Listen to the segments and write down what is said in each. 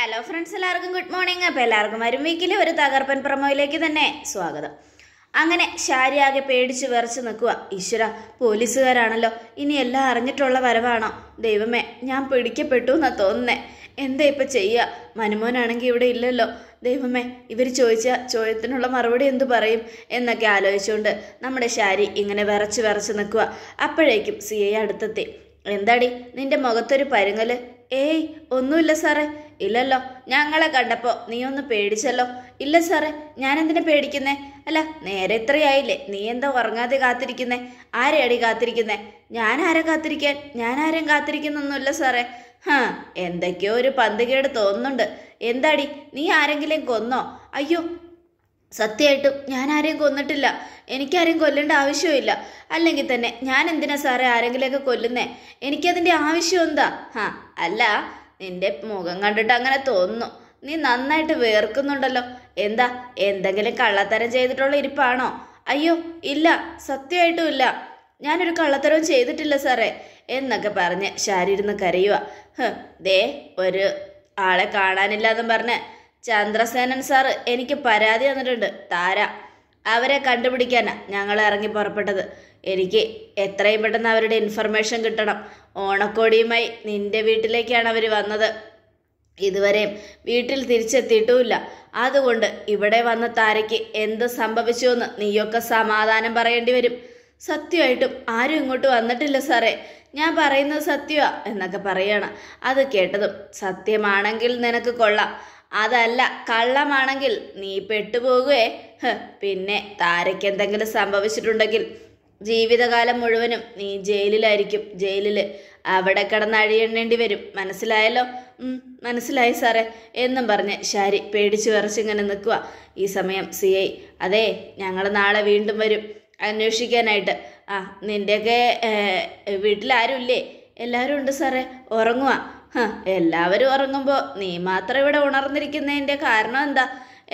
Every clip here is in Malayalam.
ഹലോ ഫ്രണ്ട്സ് എല്ലാവർക്കും ഗുഡ് മോർണിംഗ് അപ്പോൾ എല്ലാവർക്കും വരും വീക്കിലെ ഒരു തകർപ്പൻ പ്രമോയിലേക്ക് തന്നെ സ്വാഗതം അങ്ങനെ ശാരിയാകെ പേടിച്ച് വിറച്ച് നിൽക്കുക ഈശ്വര പോലീസുകാരാണല്ലോ ഇനി എല്ലാം അറിഞ്ഞിട്ടുള്ള വരവാണോ ദൈവമേ ഞാൻ പിടിക്കപ്പെട്ടു എന്നാ തോന്നേ എന്താ ഇപ്പം ചെയ്യുക മനുമോനാണെങ്കിൽ ഇവിടെ ഇല്ലല്ലോ ദൈവമേ ഇവർ ചോദിച്ച ചോദ്യത്തിനുള്ള മറുപടി എന്തു പറയും എന്നൊക്കെ ആലോചിച്ചുകൊണ്ട് നമ്മുടെ ശാരി ഇങ്ങനെ വിറച്ച് വിറച്ച് നിൽക്കുക അപ്പോഴേക്കും സി ഐ അടുത്തെത്തി എന്താടി നിന്റെ മുഖത്തൊരു പരുങ്ങൽ ഏയ് ഒന്നുമില്ല സാറേ ഇല്ലല്ലോ ഞങ്ങളെ കണ്ടപ്പോൾ നീ ഒന്ന് പേടിച്ചല്ലോ ഇല്ല സാറേ ഞാൻ എന്തിനാ പേടിക്കുന്നേ അല്ല നേരെ ഇത്രയായില്ലേ നീ എന്താ ഉറങ്ങാതെ കാത്തിരിക്കുന്നേ ആരെയടി കാത്തിരിക്കുന്നേ ഞാൻ ആരെ കാത്തിരിക്കാൻ ഞാൻ ആരെയും കാത്തിരിക്കുന്നൊന്നുമില്ല സാറേ ഹാ എന്തൊക്കെയോ ഒരു പന്തുകേട് തോന്നുന്നുണ്ട് എന്താടി നീ ആരെങ്കിലും കൊന്നോ അയ്യോ സത്യമായിട്ടും ഞാൻ ആരെയും കൊന്നിട്ടില്ല എനിക്കാരും കൊല്ലേണ്ട ആവശ്യമില്ല അല്ലെങ്കിൽ തന്നെ ഞാൻ എന്തിനാ സാറേ ആരെങ്കിലുമൊക്കെ കൊല്ലുന്നേ എനിക്കതിൻ്റെ ആവശ്യം എന്താ ഹാ അല്ല നിന്റെ മുഖം കണ്ടിട്ട് അങ്ങനെ തോന്നുന്നു നീ നന്നായിട്ട് വേർക്കുന്നുണ്ടല്ലോ എന്താ എന്തെങ്കിലും കള്ളത്തരം ചെയ്തിട്ടുള്ള ഇരിപ്പാണോ അയ്യോ ഇല്ല സത്യമായിട്ടും ഇല്ല ഞാനൊരു കള്ളത്തരവും ചെയ്തിട്ടില്ല സാറേ എന്നൊക്കെ പറഞ്ഞ് ശാരി ഇരുന്ന് കരയുക ദേ ഒരു ആളെ കാണാനില്ലാന്നും പറഞ്ഞ് ചന്ദ്രസേനൻ സാറ് എനിക്ക് പരാതി തന്നിട്ടുണ്ട് താര അവരെ കണ്ടുപിടിക്കാനാ ഞങ്ങൾ ഇറങ്ങി പുറപ്പെട്ടത് എനിക്ക് എത്രയും പെട്ടെന്ന് അവരുടെ ഇൻഫർമേഷൻ കിട്ടണം ഓണക്കോടിയുമായി നിന്റെ വീട്ടിലേക്കാണ് അവർ വന്നത് ഇതുവരെയും വീട്ടിൽ തിരിച്ചെത്തിയിട്ടുമില്ല അതുകൊണ്ട് ഇവിടെ വന്ന താരയ്ക്ക് എന്ത് സംഭവിച്ചുവെന്ന് നീയൊക്കെ സമാധാനം പറയേണ്ടി വരും സത്യമായിട്ടും ആരും ഇങ്ങോട്ട് വന്നിട്ടില്ല സാറേ ഞാൻ പറയുന്നത് സത്യമാ എന്നൊക്കെ പറയാണ് അത് കേട്ടതും സത്യമാണെങ്കിൽ നിനക്ക് കൊള്ളാം അതല്ല കള്ളമാണെങ്കിൽ നീ പെട്ടുപോകുവേ പിന്നെ താരയ്ക്ക് എന്തെങ്കിലും സംഭവിച്ചിട്ടുണ്ടെങ്കിൽ ജീവിതകാലം മുഴുവനും നീ ജയിലിലായിരിക്കും ജയിലിൽ അവിടെ കിടന്ന് അഴിയെണ്ണേണ്ടി വരും മനസ്സിലായല്ലോ മനസ്സിലായി സാറേ എന്നും പറഞ്ഞ് ശാരി പേടിച്ചു വിറച്ചിങ്ങനെ നിൽക്കുക ഈ സമയം സി ഐ അതെ ഞങ്ങൾ നാളെ വീണ്ടും വരും അന്വേഷിക്കാനായിട്ട് ആ നിൻ്റെയൊക്കെ വീട്ടിലാരുമില്ലേ എല്ലാവരും ഉണ്ട് സാറേ ഉറങ്ങുക എല്ലാവരും ഉറങ്ങുമ്പോൾ നീ മാത്രം ഇവിടെ ഉണർന്നിരിക്കുന്നതിൻ്റെ കാരണം എന്താ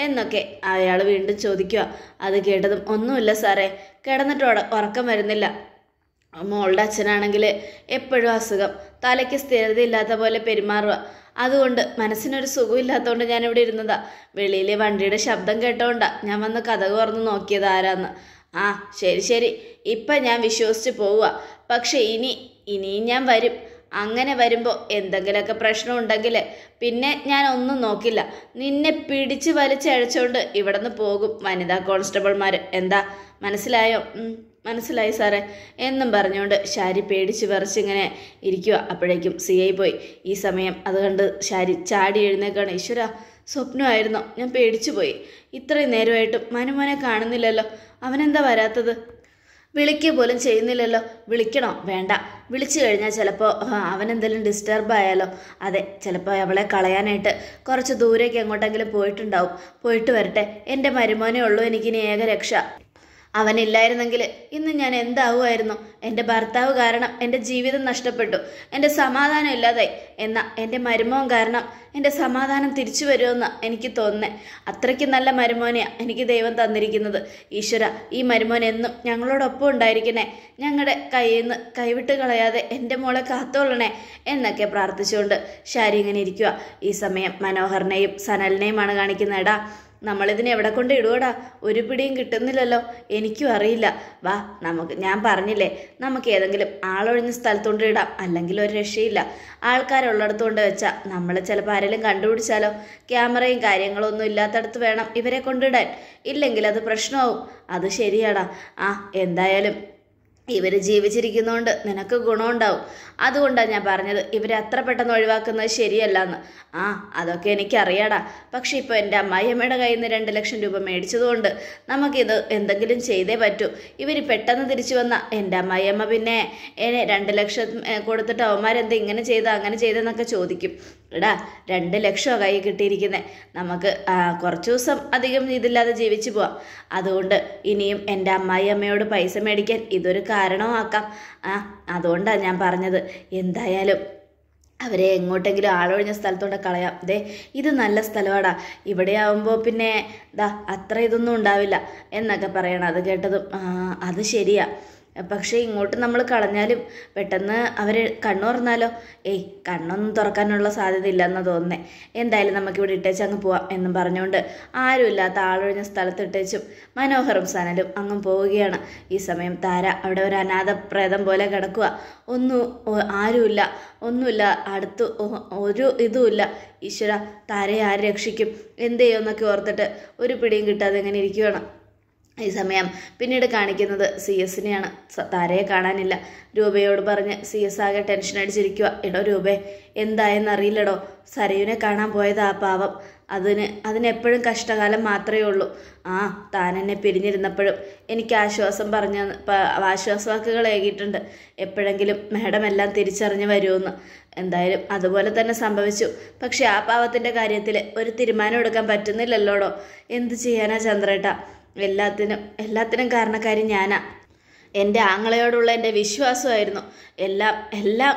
എന്നൊക്കെ അയാൾ വീണ്ടും ചോദിക്കുക അത് കേട്ടതും ഒന്നുമില്ല സാറേ കിടന്നിട്ട് ഉറക്കം വരുന്നില്ല മോളുടെ അച്ഛനാണെങ്കിൽ എപ്പോഴും അസുഖം തലയ്ക്ക് സ്ഥിരതയില്ലാത്ത പോലെ പെരുമാറുക അതുകൊണ്ട് മനസ്സിനൊരു സുഖമില്ലാത്തതുകൊണ്ട് ഞാൻ ഇവിടെ ഇരുന്നതാ വെളിയിലെ വണ്ടിയുടെ ശബ്ദം കേട്ടോണ്ടാ ഞാൻ വന്ന് കഥ പറഞ്ഞു നോക്കിയത് ആരാന്ന് ആ ശരി ശരി ഇപ്പം ഞാൻ വിശ്വസിച്ച് പോവുക പക്ഷേ ഇനി ഇനിയും ഞാൻ വരും അങ്ങനെ വരുമ്പോൾ എന്തെങ്കിലുമൊക്കെ പ്രശ്നം ഉണ്ടെങ്കിൽ പിന്നെ ഞാൻ ഒന്നും നോക്കില്ല നിന്നെ പിടിച്ച് വലിച്ചഴച്ചുകൊണ്ട് ഇവിടെ നിന്ന് പോകും വനിതാ കോൺസ്റ്റബിൾമാർ എന്താ മനസ്സിലായോ മനസ്സിലായി സാറേ എന്നും പറഞ്ഞുകൊണ്ട് ഷാരി പേടിച്ച് വിറച്ചിങ്ങനെ ഇരിക്കുക അപ്പോഴേക്കും സി ഐ പോയി ഈ സമയം അത് കണ്ട് ഷാരി ചാടി എഴുന്നേക്കാണ് ഈശ്വര സ്വപ്നമായിരുന്നു ഞാൻ പേടിച്ചു പോയി ഇത്രയും നേരമായിട്ടും മനുമോനെ കാണുന്നില്ലല്ലോ അവനെന്താ വരാത്തത് വിളിക്കുക പോലും ചെയ്യുന്നില്ലല്ലോ വിളിക്കണോ വേണ്ട വിളിച്ചു കഴിഞ്ഞാൽ ചിലപ്പോൾ എന്തെങ്കിലും ഡിസ്റ്റർബ് ആയാലോ അതെ ചിലപ്പോൾ അവളെ കളയാനായിട്ട് കുറച്ച് ദൂരേക്ക് എങ്ങോട്ടെങ്കിലും പോയിട്ടുണ്ടാവും പോയിട്ട് വരട്ടെ എൻ്റെ മരുമോനെ ഉള്ളൂ എനിക്കിനി ഏകരക്ഷ രക്ഷ അവനില്ലായിരുന്നെങ്കിൽ ഇന്ന് ഞാൻ എന്താവുമായിരുന്നു എൻ്റെ ഭർത്താവ് കാരണം എൻ്റെ ജീവിതം നഷ്ടപ്പെട്ടു എൻ്റെ സമാധാനം ഇല്ലാതായി എന്നാൽ എൻ്റെ മരുമോൻ കാരണം എൻ്റെ സമാധാനം തിരിച്ചു വരുമെന്ന് എനിക്ക് തോന്നുന്നേ അത്രയ്ക്ക് നല്ല മരുമോനെയാണ് എനിക്ക് ദൈവം തന്നിരിക്കുന്നത് ഈശ്വര ഈ മരുമോൻ എന്നും ഞങ്ങളോടൊപ്പം ഉണ്ടായിരിക്കണേ ഞങ്ങളുടെ കയ്യിൽ നിന്ന് കൈവിട്ട് കളയാതെ എൻ്റെ മോളെ കാത്തോളണേ എന്നൊക്കെ പ്രാർത്ഥിച്ചുകൊണ്ട് ഷാരി ഇങ്ങനെ ഇരിക്കുക ഈ സമയം മനോഹറിനെയും സനലിനെയുമാണ് കാണിക്കുന്നത് എടാ നമ്മളിതിനെ എവിടെ കൊണ്ട് ഇടുവടാ ഒരു പിടിയും കിട്ടുന്നില്ലല്ലോ എനിക്കും അറിയില്ല വാ നമുക്ക് ഞാൻ പറഞ്ഞില്ലേ നമുക്ക് ഏതെങ്കിലും ആളൊഴിഞ്ഞ സ്ഥലത്തോണ്ട് ഇടാം അല്ലെങ്കിൽ ഒരു രക്ഷയില്ല ആൾക്കാരുള്ളിടത്തുകൊണ്ട് വെച്ചാൽ നമ്മൾ ചിലപ്പോൾ ആരെങ്കിലും കണ്ടുപിടിച്ചാലോ ക്യാമറയും കാര്യങ്ങളൊന്നും ഇല്ലാത്തടത്ത് വേണം ഇവരെ കൊണ്ടിടാൻ ഇല്ലെങ്കിൽ അത് പ്രശ്നമാവും അത് ശരിയാടാ ആ എന്തായാലും ഇവർ ജീവിച്ചിരിക്കുന്നതുകൊണ്ട് നിനക്ക് ഗുണമുണ്ടാവും അതുകൊണ്ടാണ് ഞാൻ പറഞ്ഞത് ഇവരെ അത്ര പെട്ടെന്ന് ഒഴിവാക്കുന്നത് ശരിയല്ല എന്ന് ആ അതൊക്കെ എനിക്കറിയാടാ പക്ഷേ ഇപ്പോൾ എൻ്റെ അമ്മായിയമ്മയുടെ കയ്യിൽ നിന്ന് രണ്ട് ലക്ഷം രൂപ മേടിച്ചതുകൊണ്ട് നമുക്കിത് എന്തെങ്കിലും ചെയ്തേ പറ്റൂ ഇവർ പെട്ടെന്ന് തിരിച്ചു വന്ന എൻ്റെ അമ്മായിയമ്മ പിന്നെ രണ്ട് ലക്ഷം കൊടുത്തിട്ട് അവന്മാരെന്ത് ഇങ്ങനെ ചെയ്ത അങ്ങനെ ചെയ്തെന്നൊക്കെ ചോദിക്കും എടാ രണ്ട് ലക്ഷമാണ് കൈ കിട്ടിയിരിക്കുന്നത് നമുക്ക് കുറച്ച് ദിവസം അധികം ഇതില്ലാതെ ജീവിച്ചു പോവാം അതുകൊണ്ട് ഇനിയും എൻ്റെ അമ്മായി അമ്മയോട് പൈസ മേടിക്കാൻ ഇതൊരു കാരണമാക്കാം ആ അതുകൊണ്ടാണ് ഞാൻ പറഞ്ഞത് എന്തായാലും അവരെ എങ്ങോട്ടെങ്കിലും ആളൊഴിഞ്ഞ സ്ഥലത്തോടെ കളയാം ദേ ഇത് നല്ല സ്ഥലമാടാ ഇവിടെ ആവുമ്പോൾ പിന്നെ ദാ അത്ര ഇതൊന്നും ഉണ്ടാവില്ല എന്നൊക്കെ പറയണം അത് കേട്ടതും അത് ശരിയാ പക്ഷേ ഇങ്ങോട്ട് നമ്മൾ കളഞ്ഞാലും പെട്ടെന്ന് അവർ കണ്ണു തുറന്നാലോ ഏയ് കണ്ണൊന്നും തുറക്കാനുള്ള സാധ്യത ഇല്ലെന്ന് തോന്നുന്നേ എന്തായാലും നമുക്കിവിടെ ഇട്ടേച്ച് അങ്ങ് പോവാം എന്നും പറഞ്ഞുകൊണ്ട് ആരുമില്ലാത്ത ആളൊഴിഞ്ഞ സ്ഥലത്ത് ഇട്ടേച്ചും മനോഹരം സനലും അങ്ങും പോവുകയാണ് ഈ സമയം താര അവിടെ ഒരു അനാഥ പ്രേതം പോലെ കിടക്കുക ഒന്നും ആരുമില്ല ഒന്നുമില്ല അടുത്ത് ഒരു ഇതുമില്ല ഈശ്വര താരയെ ആര് രക്ഷിക്കും എന്ത് ചെയ്യുമെന്നൊക്കെ ഓർത്തിട്ട് ഒരു പിടിയും കിട്ടാതെ ഇങ്ങനെ ഇരിക്കുകയാണ് ഈ സമയം പിന്നീട് കാണിക്കുന്നത് സി എസിനെയാണ് താരയെ കാണാനില്ല രൂപയോട് പറഞ്ഞ് സി എസ് ആകെ ടെൻഷൻ അടിച്ചിരിക്കുക എടോ രൂപേ എന്തായെന്നറിയില്ലടോ സരയുനെ കാണാൻ പോയതാ പാവം അതിന് അതിനെപ്പോഴും കഷ്ടകാലം മാത്രമേ ഉള്ളൂ ആ താൻ എന്നെ പിരിഞ്ഞിരുന്നപ്പോഴും എനിക്ക് ആശ്വാസം പറഞ്ഞ ആശ്വാസവാക്കുകൾ ഏകിയിട്ടുണ്ട് എപ്പോഴെങ്കിലും മേഡം എല്ലാം തിരിച്ചറിഞ്ഞു വരുമെന്ന് എന്തായാലും അതുപോലെ തന്നെ സംഭവിച്ചു പക്ഷേ ആ പാവത്തിൻ്റെ കാര്യത്തിൽ ഒരു തീരുമാനം എടുക്കാൻ പറ്റുന്നില്ലല്ലോടോ എന്ത് ചെയ്യാനാ ചന്ദ്രേട്ട എല്ലാത്തിനും എല്ലാത്തിനും കാരണക്കാരി ഞാനാ എൻ്റെ ആങ്ങളയോടുള്ള എൻ്റെ വിശ്വാസമായിരുന്നു എല്ലാം എല്ലാം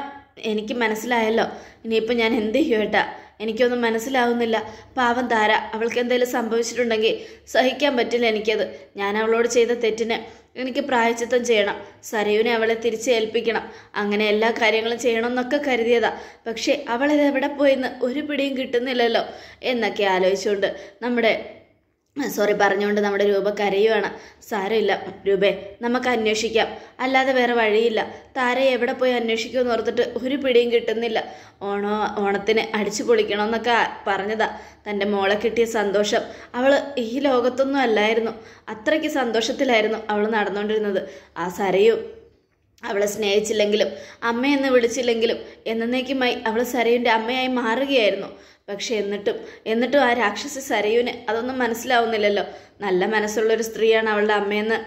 എനിക്ക് മനസ്സിലായല്ലോ ഇനിയിപ്പോൾ ഞാൻ എന്ത് ചെയ്യട്ടാ എനിക്കൊന്നും മനസ്സിലാവുന്നില്ല പാവം താര അവൾക്ക് എന്തെങ്കിലും സംഭവിച്ചിട്ടുണ്ടെങ്കിൽ സഹിക്കാൻ പറ്റില്ല എനിക്കത് ഞാൻ അവളോട് ചെയ്ത തെറ്റിന് എനിക്ക് പ്രായച്ചിത്തം ചെയ്യണം സരയുവിനെ അവളെ തിരിച്ച് ഏൽപ്പിക്കണം അങ്ങനെ എല്ലാ കാര്യങ്ങളും ചെയ്യണമെന്നൊക്കെ കരുതിയതാ പക്ഷേ അവളത് എവിടെ പോയെന്ന് ഒരു പിടിയും കിട്ടുന്നില്ലല്ലോ എന്നൊക്കെ ആലോചിച്ചുകൊണ്ട് നമ്മുടെ സോറി പറഞ്ഞുകൊണ്ട് നമ്മുടെ രൂപ കരയുവാണ് സാരമില്ല രൂപേ നമുക്ക് അന്വേഷിക്കാം അല്ലാതെ വേറെ വഴിയില്ല താര എവിടെ പോയി അന്വേഷിക്കുമെന്ന് ഓർത്തിട്ട് ഒരു പിടിയും കിട്ടുന്നില്ല ഓണോ ഓണത്തിന് അടിച്ചു പൊളിക്കണമെന്നൊക്കെ പറഞ്ഞതാ തൻ്റെ മോളെ കിട്ടിയ സന്തോഷം അവൾ ഈ ലോകത്തൊന്നും അല്ലായിരുന്നു അത്രയ്ക്ക് സന്തോഷത്തിലായിരുന്നു അവൾ നടന്നുകൊണ്ടിരുന്നത് ആ സരയും അവളെ സ്നേഹിച്ചില്ലെങ്കിലും അമ്മയെന്ന് വിളിച്ചില്ലെങ്കിലും എന്നേക്കുമായി അവൾ സരയുൻ്റെ അമ്മയായി മാറുകയായിരുന്നു പക്ഷെ എന്നിട്ടും എന്നിട്ടും ആ രാക്ഷസി സരയുവിന് അതൊന്നും മനസ്സിലാവുന്നില്ലല്ലോ നല്ല മനസ്സുള്ളൊരു സ്ത്രീയാണ് അവളുടെ അമ്മയെന്ന്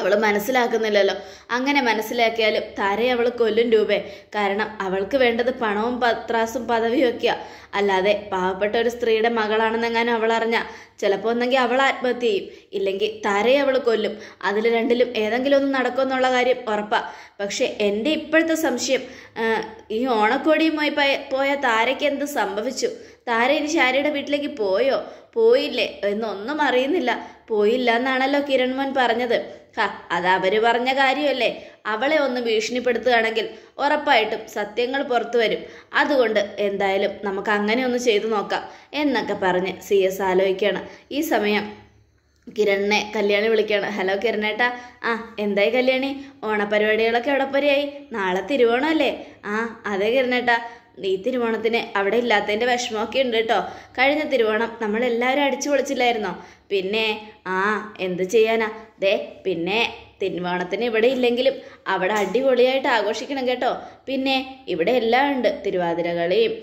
അവൾ മനസ്സിലാക്കുന്നില്ലല്ലോ അങ്ങനെ മനസ്സിലാക്കിയാലും താരെ അവൾ കൊല്ലും രൂപേ കാരണം അവൾക്ക് വേണ്ടത് പണവും പത്രാസും പദവിയും ഒക്കെയാണ് അല്ലാതെ പാവപ്പെട്ട ഒരു സ്ത്രീയുടെ മകളാണെന്നെങ്ങാനും അവൾ അറിഞ്ഞ ചിലപ്പോൾ ഒന്നെങ്കിൽ അവൾ ആത്മഹത്യ ചെയ്യും ഇല്ലെങ്കിൽ താരയെ അവൾ കൊല്ലും അതിൽ രണ്ടിലും ഏതെങ്കിലും ഒന്ന് നടക്കുമെന്നുള്ള കാര്യം ഉറപ്പാണ് പക്ഷേ എൻ്റെ ഇപ്പോഴത്തെ സംശയം ഈ ഓണക്കോടിയുമായി പോയ താരയ്ക്ക് എന്ത് സംഭവിച്ചു താര ഇനി ശാരിയുടെ വീട്ടിലേക്ക് പോയോ പോയില്ലേ എന്നൊന്നും അറിയുന്നില്ല പോയില്ല എന്നാണല്ലോ കിരൺമോൻ പറഞ്ഞത് ഹാ അത് അവർ പറഞ്ഞ കാര്യമല്ലേ അവളെ ഒന്ന് ഭീഷണിപ്പെടുത്തുകയാണെങ്കിൽ ഉറപ്പായിട്ടും സത്യങ്ങൾ പുറത്തു വരും അതുകൊണ്ട് എന്തായാലും നമുക്ക് അങ്ങനെ ഒന്ന് ചെയ്തു നോക്കാം എന്നൊക്കെ പറഞ്ഞ് സി എസ് ആലോചിക്കുകയാണ് ഈ സമയം കിരണിനെ കല്യാണി വിളിക്കുകയാണ് ഹലോ കിരണേട്ടാ ആ എന്തായി കല്യാണി ഓണപരിപാടികളൊക്കെ എവിടെ പരിയായി നാളെ തിരുവോണമല്ലേ ആ അതെ കിരണേട്ടാ നീ തിരുവോണത്തിന് അവിടെ ഇല്ലാത്തതിൻ്റെ വിഷമമൊക്കെ ഉണ്ട് കേട്ടോ കഴിഞ്ഞ തിരുവോണം നമ്മളെല്ലാവരും അടിച്ചു പൊളിച്ചില്ലായിരുന്നോ പിന്നെ ആ എന്ത് ചെയ്യാനാ ദേ പിന്നെ തിരുവോണത്തിന് ഇവിടെ ഇല്ലെങ്കിലും അവിടെ അടിപൊളിയായിട്ട് ആഘോഷിക്കണം കേട്ടോ പിന്നെ ഇവിടെ എല്ലാം ഉണ്ട് തിരുവാതിരകളിയും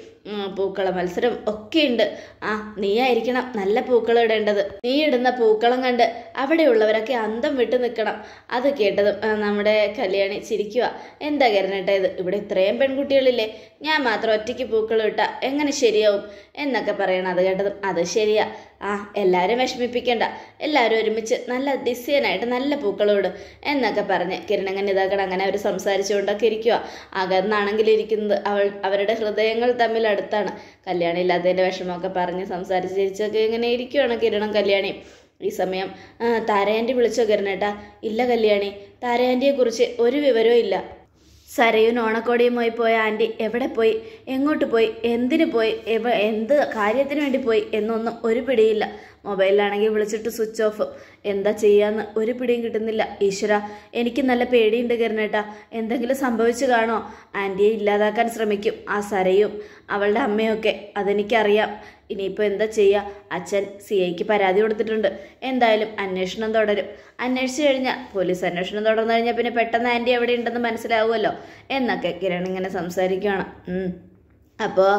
പൂക്കള മത്സരം ഒക്കെ ഉണ്ട് ആ നീയായിരിക്കണം നല്ല പൂക്കൾ ഇടേണ്ടത് നീ ഇടുന്ന പൂക്കളം കണ്ട് അവിടെയുള്ളവരൊക്കെ അന്തം വിട്ട് നിൽക്കണം അത് കേട്ടതും നമ്മുടെ കല്യാണി ചിരിക്കുക എന്താ കരുണേട്ടാ ഇത് ഇവിടെ ഇത്രയും പെൺകുട്ടികളില്ലേ ഞാൻ മാത്രം ഒറ്റയ്ക്ക് പൂക്കളം ഇട്ട എങ്ങനെ ശരിയാവും എന്നൊക്കെ പറയണം അത് കേട്ടതും അത് ശരിയാ ആ എല്ലാവരും വിഷമിപ്പിക്കേണ്ട എല്ലാവരും ഒരുമിച്ച് നല്ല ഡിസൈനായിട്ട് നല്ല പൂക്കളോട് എന്നൊക്കെ പറഞ്ഞ് കിരണങ്ങനെ ഇതാക്കണം അങ്ങനെ അവർ സംസാരിച്ചുകൊണ്ടൊക്കെ ഇരിക്കുക അകന്നാണെങ്കിൽ ഇരിക്കുന്നത് അവൾ അവരുടെ ഹൃദയങ്ങൾ തമ്മിൽ അടുത്താണ് കല്യാണം ഇല്ലാത്തതിൻ്റെ വിഷമമൊക്കെ പറഞ്ഞ് സംസാരിച്ച് ചിരിച്ചൊക്കെ ഇങ്ങനെ ഇരിക്കുവാണ് കിരണം കല്യാണി ഈ സമയം താരയാൻ്റെ വിളിച്ചോ കിരണേട്ടാ ഇല്ല കല്യാണി താരയാൻ്റിയെക്കുറിച്ച് ഒരു വിവരവും ഇല്ല സരയും ഓണക്കോടിയുമായി പോയ ആൻറ്റി എവിടെ പോയി എങ്ങോട്ട് പോയി എന്തിനു പോയി എവ എന്ത് കാര്യത്തിന് വേണ്ടി പോയി എന്നൊന്നും ഒരു പിടിയില്ല മൊബൈലിലാണെങ്കിൽ വിളിച്ചിട്ട് സ്വിച്ച് ഓഫ് എന്താ ചെയ്യാന്ന് ഒരു പിടിയും കിട്ടുന്നില്ല ഈശ്വര എനിക്ക് നല്ല പേടിയുണ്ട് കിരണേട്ടാ എന്തെങ്കിലും സംഭവിച്ചു കാണോ ആൻറ്റിയെ ഇല്ലാതാക്കാൻ ശ്രമിക്കും ആ സരയും അവളുടെ അമ്മയൊക്കെ അതെനിക്കറിയാം ഇനിയിപ്പോൾ എന്താ ചെയ്യുക അച്ഛൻ സി ഐക്ക് പരാതി കൊടുത്തിട്ടുണ്ട് എന്തായാലും അന്വേഷണം തുടരും അന്വേഷിച്ചു കഴിഞ്ഞാൽ പോലീസ് അന്വേഷണം തുടർന്നു കഴിഞ്ഞാൽ പിന്നെ പെട്ടെന്ന് ആൻറ്റി എവിടെ ഉണ്ടെന്ന് മനസ്സിലാവുമല്ലോ എന്നൊക്കെ കിരൺ ഇങ്ങനെ സംസാരിക്കുകയാണ് അപ്പോൾ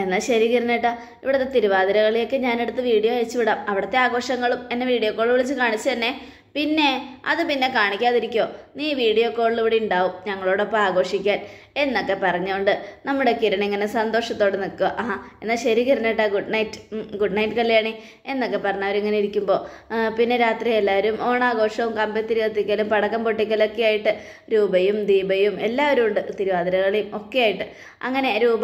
എന്നാൽ ശരി കിരണേട്ടാ ഇവിടുത്തെ തിരുവാതിരകളിയൊക്കെ ഞാനെടുത്ത് വീഡിയോ അയച്ചു വിടാം അവിടുത്തെ ആഘോഷങ്ങളും എന്നെ വീഡിയോ കോൾ വിളിച്ച് കാണിച്ചു തന്നെ പിന്നെ അത് പിന്നെ കാണിക്കാതിരിക്കോ നീ വീഡിയോ കോളിലൂടെ ഉണ്ടാവും ഞങ്ങളോടൊപ്പം ആഘോഷിക്കാൻ എന്നൊക്കെ പറഞ്ഞുകൊണ്ട് നമ്മുടെ കിരൺ ഇങ്ങനെ സന്തോഷത്തോടെ നിൽക്കുക ആ എന്നാൽ ശരി കിരണേട്ടാ good night good night Kalyani എന്നൊക്കെ അവരിങ്ങനെ ഇരിക്കുമ്പോൾ പിന്നെ രാത്രി എല്ലാവരും ഓണാഘോഷവും കമ്പത്തിരി കത്തിക്കലും പടക്കം പൊട്ടിക്കലൊക്കെ ആയിട്ട് രൂപയും ദീപയും എല്ലാവരും ഉണ്ട് തിരുവാതിരകളിയും ഒക്കെ ആയിട്ട് അങ്ങനെ രൂപ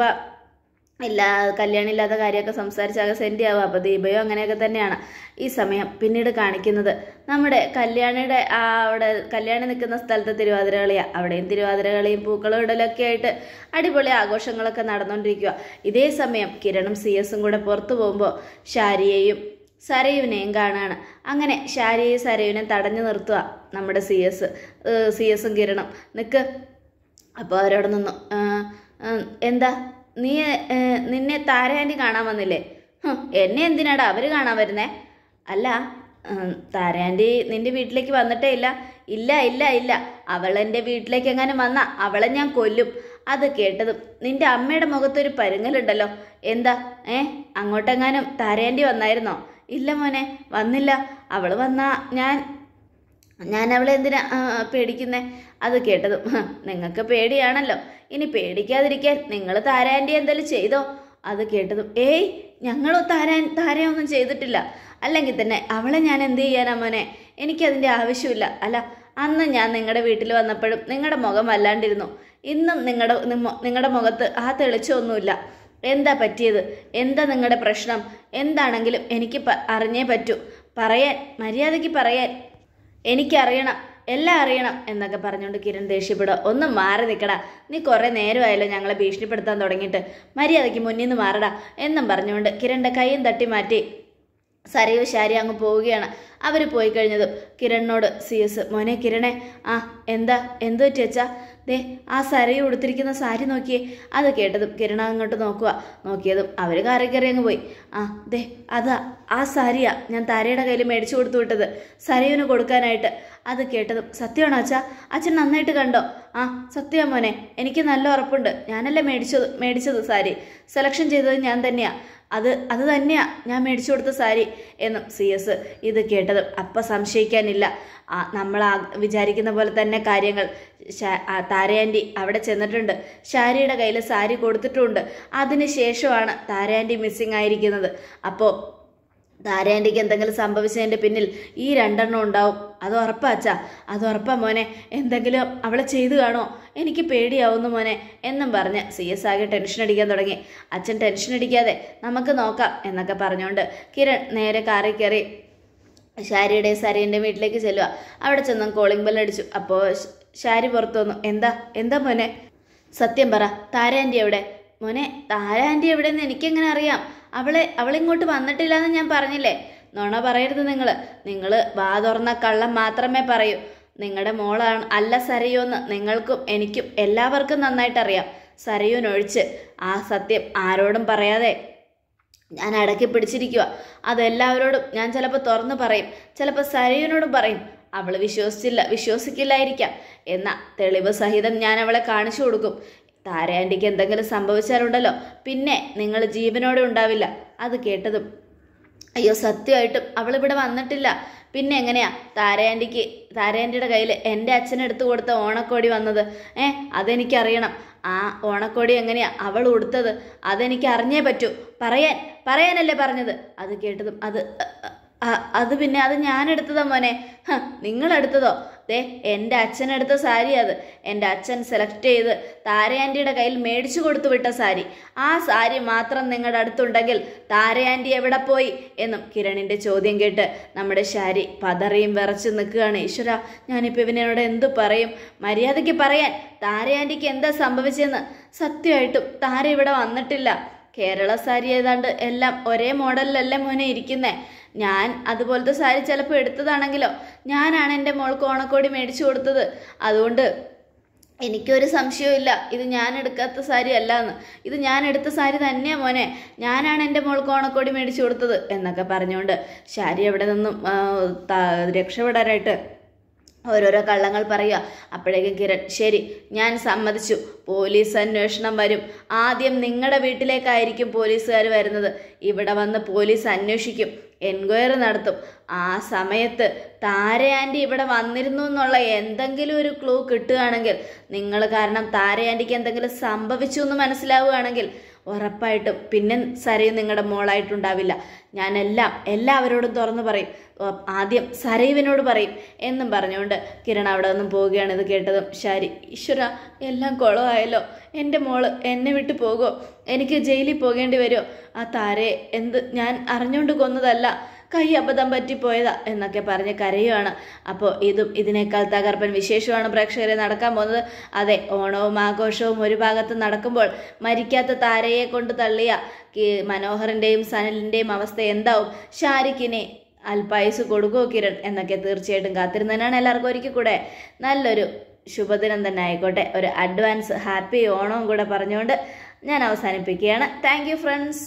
ഇല്ല കല്യാണം ഇല്ലാത്ത കാര്യമൊക്കെ സംസാരിച്ച് സെൻഡ് ചെയ്യാവും അപ്പോൾ ദീപയോ അങ്ങനെയൊക്കെ തന്നെയാണ് ഈ സമയം പിന്നീട് കാണിക്കുന്നത് നമ്മുടെ കല്യാണിയുടെ ആ അവിടെ കല്യാണി നിൽക്കുന്ന സ്ഥലത്ത് തിരുവാതിര കളിയാണ് അവിടെയും തിരുവാതിര കളിയും പൂക്കളും ഇടലൊക്കെ ആയിട്ട് അടിപൊളി ആഘോഷങ്ങളൊക്കെ നടന്നുകൊണ്ടിരിക്കുക ഇതേ സമയം കിരണും സി എസും കൂടെ പുറത്തു പോകുമ്പോൾ ശാരിയെയും സരയുവിനെയും കാണുകയാണ് അങ്ങനെ ശാരിയെയും സരയുവിനെയും തടഞ്ഞു നിർത്തുക നമ്മുടെ സി എസ് സി എസും കിരണും നിൽക്ക് അപ്പോൾ അവരോട് നിന്നു എന്താ നീ നിന്നെ താരാൻ്റെ കാണാൻ വന്നില്ലേ എന്നെ എന്തിനാടാ അവർ കാണാൻ വരുന്നേ അല്ല താരാണ്ടി നിന്റെ വീട്ടിലേക്ക് വന്നിട്ടേ ഇല്ല ഇല്ല ഇല്ല ഇല്ല അവളെൻ്റെ വീട്ടിലേക്ക് എങ്ങാനും വന്ന അവളെ ഞാൻ കൊല്ലും അത് കേട്ടതും നിന്റെ അമ്മയുടെ മുഖത്തൊരു പരുങ്ങലുണ്ടല്ലോ എന്താ ഏ അങ്ങോട്ടെങ്ങാനും താരേണ്ടി വന്നായിരുന്നോ ഇല്ല മോനെ വന്നില്ല അവൾ വന്നാ ഞാൻ ഞാൻ അവളെ എന്തിനാ പേടിക്കുന്നേ അത് കേട്ടതും നിങ്ങൾക്ക് പേടിയാണല്ലോ ഇനി പേടിക്കാതിരിക്കാൻ നിങ്ങൾ താരാൻ്റെ എന്തെങ്കിലും ചെയ്തോ അത് കേട്ടതും ഏയ് ഞങ്ങളോ താരാൻ താരയൊന്നും ചെയ്തിട്ടില്ല അല്ലെങ്കിൽ തന്നെ അവളെ ഞാൻ എന്ത് ചെയ്യാനാ മോനെ എനിക്കതിൻ്റെ ആവശ്യമില്ല അല്ല അന്ന് ഞാൻ നിങ്ങളുടെ വീട്ടിൽ വന്നപ്പോഴും നിങ്ങളുടെ മുഖം വല്ലാണ്ടിരുന്നു ഇന്നും നിങ്ങളുടെ നിങ്ങളുടെ മുഖത്ത് ആ തെളിച്ചൊന്നുമില്ല എന്താ പറ്റിയത് എന്താ നിങ്ങളുടെ പ്രശ്നം എന്താണെങ്കിലും എനിക്ക് അറിഞ്ഞേ പറ്റൂ പറയാൻ മര്യാദയ്ക്ക് പറയാൻ എനിക്കറിയണം എല്ലാം അറിയണം എന്നൊക്കെ പറഞ്ഞുകൊണ്ട് കിരൺ ദേഷ്യപ്പെടുക ഒന്ന് മാറി നിൽക്കടാ നീ കുറേ നേരമായല്ലോ ഞങ്ങളെ ഭീഷണിപ്പെടുത്താൻ തുടങ്ങിയിട്ട് മര്യാദയ്ക്ക് മുന്നിൽ നിന്ന് മാറടാ എന്നും പറഞ്ഞുകൊണ്ട് കിരണിൻ്റെ കൈയും തട്ടി മാറ്റി സരയു ശാരി അങ്ങ് പോവുകയാണ് അവർ പോയി കഴിഞ്ഞതും കിരണിനോട് സി എസ് മോനെ കിരണേ ആ എന്താ എന്ത് പറ്റിയച്ചാ ദേ ആ സരയു ഉടുത്തിരിക്കുന്ന സാരി നോക്കിയേ അത് കേട്ടതും കിരണ അങ്ങോട്ട് നോക്കുക നോക്കിയതും അവർ കാറി കയറി അങ്ങ് പോയി ആ ദേ അതാ ആ സാരിയാ ഞാൻ താരയുടെ കയ്യിൽ മേടിച്ചു കൊടുത്തു വിട്ടത് സരയുവിന് കൊടുക്കാനായിട്ട് അത് കേട്ടതും സത്യമാണോ അച്ഛാ അച്ഛൻ നന്നായിട്ട് കണ്ടോ ആ സത്യം മോനെ എനിക്ക് നല്ല ഉറപ്പുണ്ട് ഞാനല്ലേ മേടിച്ചത് മേടിച്ചത് സാരി സെലക്ഷൻ ചെയ്തത് ഞാൻ തന്നെയാണ് അത് അത് തന്നെയാണ് ഞാൻ മേടിച്ചു കൊടുത്ത സാരി എന്നും സി എസ് ഇത് കേട്ടത് അപ്പം സംശയിക്കാനില്ല നമ്മൾ വിചാരിക്കുന്ന പോലെ തന്നെ കാര്യങ്ങൾ താരയാൻറ്റി അവിടെ ചെന്നിട്ടുണ്ട് ശാരിയുടെ കയ്യിൽ സാരി കൊടുത്തിട്ടുമുണ്ട് അതിന് ശേഷമാണ് താരയാൻറ്റി മിസ്സിങ് ആയിരിക്കുന്നത് അപ്പോൾ ധാരാൻ്റിക്ക് എന്തെങ്കിലും സംഭവിച്ചതിൻ്റെ പിന്നിൽ ഈ രണ്ടെണ്ണം ഉണ്ടാവും അത് ഉറപ്പാ അത് ഉറപ്പാ മോനെ എന്തെങ്കിലും അവളെ ചെയ്തു കാണോ എനിക്ക് പേടിയാവുന്നു മോനെ എന്നും പറഞ്ഞ് സി എസ് ആകെ ടെൻഷൻ അടിക്കാൻ തുടങ്ങി അച്ഛൻ ടെൻഷൻ അടിക്കാതെ നമുക്ക് നോക്കാം എന്നൊക്കെ പറഞ്ഞുകൊണ്ട് കിരൺ നേരെ കാറി കയറി ഷാരിയുടെ സരീൻ്റെ വീട്ടിലേക്ക് ചെല്ലുക അവിടെ ചെന്നും കോളിംഗ് ബെല്ലടിച്ചു അപ്പോൾ ഷാരി പുറത്തു വന്നു എന്താ എന്താ മോനെ സത്യം പറ താരാൻ്റെ എവിടെ മോനെ താര ആൻറ്റി എവിടെയെന്ന് എനിക്കെങ്ങനെ അറിയാം അവളെ അവളിങ്ങോട്ട് വന്നിട്ടില്ല എന്ന് ഞാൻ പറഞ്ഞില്ലേ നുണ പറയരുത് നിങ്ങൾ നിങ്ങൾ വാ തുറന്ന കള്ളം മാത്രമേ പറയൂ നിങ്ങളുടെ മോളാണ് അല്ല സരയോന്ന് നിങ്ങൾക്കും എനിക്കും എല്ലാവർക്കും നന്നായിട്ടറിയാം സരയൂനൊഴിച്ച് ആ സത്യം ആരോടും പറയാതെ ഞാൻ അടക്കി പിടിച്ചിരിക്കുക അതെല്ലാവരോടും ഞാൻ ചിലപ്പോൾ തുറന്നു പറയും ചിലപ്പോൾ സരയൂനോടും പറയും അവൾ വിശ്വസിച്ചില്ല വിശ്വസിക്കില്ലായിരിക്കാം എന്ന തെളിവ് സഹിതം ഞാൻ അവളെ കാണിച്ചു കൊടുക്കും താര എന്തെങ്കിലും സംഭവിച്ചാലുണ്ടല്ലോ പിന്നെ നിങ്ങൾ ജീവനോടെ ഉണ്ടാവില്ല അത് കേട്ടതും അയ്യോ സത്യമായിട്ടും അവളിവിടെ വന്നിട്ടില്ല പിന്നെ എങ്ങനെയാ താരയാൻറ്റിക്ക് താരയാൻറ്റിയുടെ കയ്യിൽ എൻ്റെ അച്ഛനെടുത്ത് കൊടുത്ത ഓണക്കോടി വന്നത് ഏ അതെനിക്കറിയണം ആ ഓണക്കോടി എങ്ങനെയാ അവൾ ഉടുത്തത് അതെനിക്ക് അറിഞ്ഞേ പറ്റൂ പറയാൻ പറയാനല്ലേ പറഞ്ഞത് അത് കേട്ടതും അത് അത് പിന്നെ അത് ഞാനെടുത്തതാ മോനെ നിങ്ങളെടുത്തതോ ദേ എൻ്റെ അച്ഛനെടുത്ത സാരി അത് എൻ്റെ അച്ഛൻ സെലക്ട് ചെയ്ത് താരയാൻറ്റിയുടെ കയ്യിൽ മേടിച്ചു കൊടുത്തു വിട്ട സാരി ആ സാരി മാത്രം നിങ്ങളുടെ അടുത്തുണ്ടെങ്കിൽ താരയാൻറ്റി എവിടെ പോയി എന്നും കിരണിൻ്റെ ചോദ്യം കേട്ട് നമ്മുടെ ശാരി പതറിയും വിറച്ച് നിൽക്കുകയാണ് ഈശ്വര ഞാനിപ്പോൾ ഇവനോട് എന്ത് പറയും മര്യാദയ്ക്ക് പറയാൻ താരയാൻറ്റിക്ക് എന്താ സംഭവിച്ചതെന്ന് സത്യമായിട്ടും താര ഇവിടെ വന്നിട്ടില്ല കേരള സാരി ഏതാണ്ട് എല്ലാം ഒരേ മോഡലിലല്ലേ മോനെ ഇരിക്കുന്നേ ഞാൻ അതുപോലത്തെ സാരി ചിലപ്പോൾ എടുത്തതാണെങ്കിലോ ഞാനാണ് എൻ്റെ മോൾക്ക് ഓണക്കോടി മേടിച്ചു കൊടുത്തത് അതുകൊണ്ട് എനിക്കൊരു സംശയമില്ല ഇത് ഞാൻ എടുക്കാത്ത സാരി അല്ല എന്ന് ഇത് ഞാൻ എടുത്ത സാരി തന്നെയാണ് മോനെ ഞാനാണ് എൻ്റെ മോൾക്ക് ഓണക്കോടി മേടിച്ചു കൊടുത്തത് എന്നൊക്കെ പറഞ്ഞുകൊണ്ട് ശാരി എവിടെ നിന്നും രക്ഷപ്പെടാനായിട്ട് ഓരോരോ കള്ളങ്ങൾ പറയുക അപ്പോഴേക്കും കിരൺ ശരി ഞാൻ സമ്മതിച്ചു പോലീസ് അന്വേഷണം വരും ആദ്യം നിങ്ങളുടെ വീട്ടിലേക്കായിരിക്കും പോലീസുകാർ വരുന്നത് ഇവിടെ വന്ന് പോലീസ് അന്വേഷിക്കും എൻക്വയറി നടത്തും ആ സമയത്ത് താര ആൻറ്റി ഇവിടെ വന്നിരുന്നു എന്നുള്ള എന്തെങ്കിലും ഒരു ക്ലൂ കിട്ടുകയാണെങ്കിൽ നിങ്ങൾ കാരണം താര ആൻറ്റിക്ക് എന്തെങ്കിലും സംഭവിച്ചു എന്ന് മനസ്സിലാവുകയാണെങ്കിൽ ഉറപ്പായിട്ടും പിന്നെ സരയും നിങ്ങളുടെ മോളായിട്ടുണ്ടാവില്ല ഞാനെല്ലാം എല്ലാവരോടും തുറന്നു പറയും ആദ്യം സരയുവിനോട് പറയും എന്നും പറഞ്ഞുകൊണ്ട് കിരൺ അവിടെ നിന്നും പോവുകയാണ് ഇത് കേട്ടതും ശരി ഈശ്വര എല്ലാം കുളമായല്ലോ എൻ്റെ മോള് എന്നെ വിട്ടു പോകുമോ എനിക്ക് ജയിലിൽ പോകേണ്ടി വരുമോ ആ താരയെ എന്ത് ഞാൻ അറിഞ്ഞുകൊണ്ട് കൊന്നതല്ല കൈ അബദ്ധം പറ്റിപ്പോയതാ എന്നൊക്കെ പറഞ്ഞ് കരയുവാണ് അപ്പോൾ ഇതും ഇതിനേക്കാൾ തകർപ്പൻ വിശേഷമാണ് പ്രേക്ഷകരെ നടക്കാൻ പോകുന്നത് അതെ ഓണവും ആഘോഷവും ഒരു ഭാഗത്ത് നടക്കുമ്പോൾ മരിക്കാത്ത താരയെ കൊണ്ട് തള്ളിയ മനോഹറിൻ്റെയും സനലിൻ്റെയും അവസ്ഥ എന്താവും ഷാരിഖിനെ അൽപായുസ് കൊടുക്കുമോ കിരൺ എന്നൊക്കെ തീർച്ചയായിട്ടും കാത്തിരുന്നതിനാണ് എല്ലാവർക്കും ഒരിക്കൽ കൂടെ നല്ലൊരു ശുഭദിനം തന്നെ ആയിക്കോട്ടെ ഒരു അഡ്വാൻസ് ഹാപ്പി ഓണവും കൂടെ പറഞ്ഞുകൊണ്ട് ഞാൻ അവസാനിപ്പിക്കുകയാണ് താങ്ക് ഫ്രണ്ട്സ്